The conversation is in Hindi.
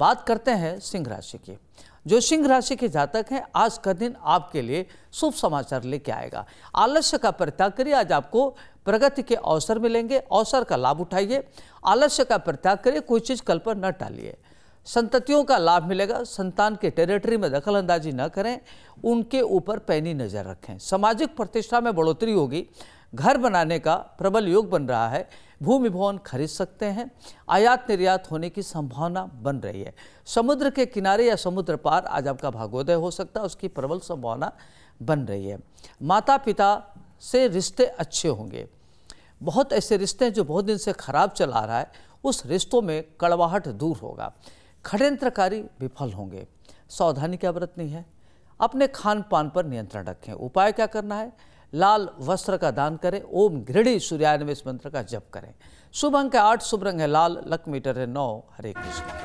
बात करते हैं सिंह राशि की जो सिंह राशि के जातक हैं आज का दिन आपके लिए शुभ समाचार लेके आएगा आलस्य का परित्याग करिए आज आपको प्रगति के अवसर मिलेंगे अवसर का लाभ उठाइए आलस्य का परित्याग करिए कोई चीज़ कल पर न टालिए संततियों का लाभ मिलेगा संतान के टेरिटरी में दखल अंदाजी न करें उनके ऊपर पैनी नज़र रखें सामाजिक प्रतिष्ठा में बढ़ोतरी होगी घर बनाने का प्रबल योग बन रहा है भूमि भवन खरीद सकते हैं आयात निर्यात होने की संभावना बन रही है समुद्र के किनारे या समुद्र पार आज आपका भागोदय हो सकता है उसकी प्रबल संभावना बन रही है माता पिता से रिश्ते अच्छे होंगे बहुत ऐसे रिश्ते हैं जो बहुत दिन से खराब चला रहा है उस रिश्तों में कड़वाहट दूर होगा खड़यंत्रकारी विफल होंगे सावधानी क्या बरतनी है अपने खान पान पर नियंत्रण रखें उपाय क्या करना है लाल वस्त्र का दान करें ओम घृणी सूर्यान्वेश मंत्र का जप करें शुभ अंक है आठ शुभ रंग है लाल लक मीटर है नौ हरे कृष्ण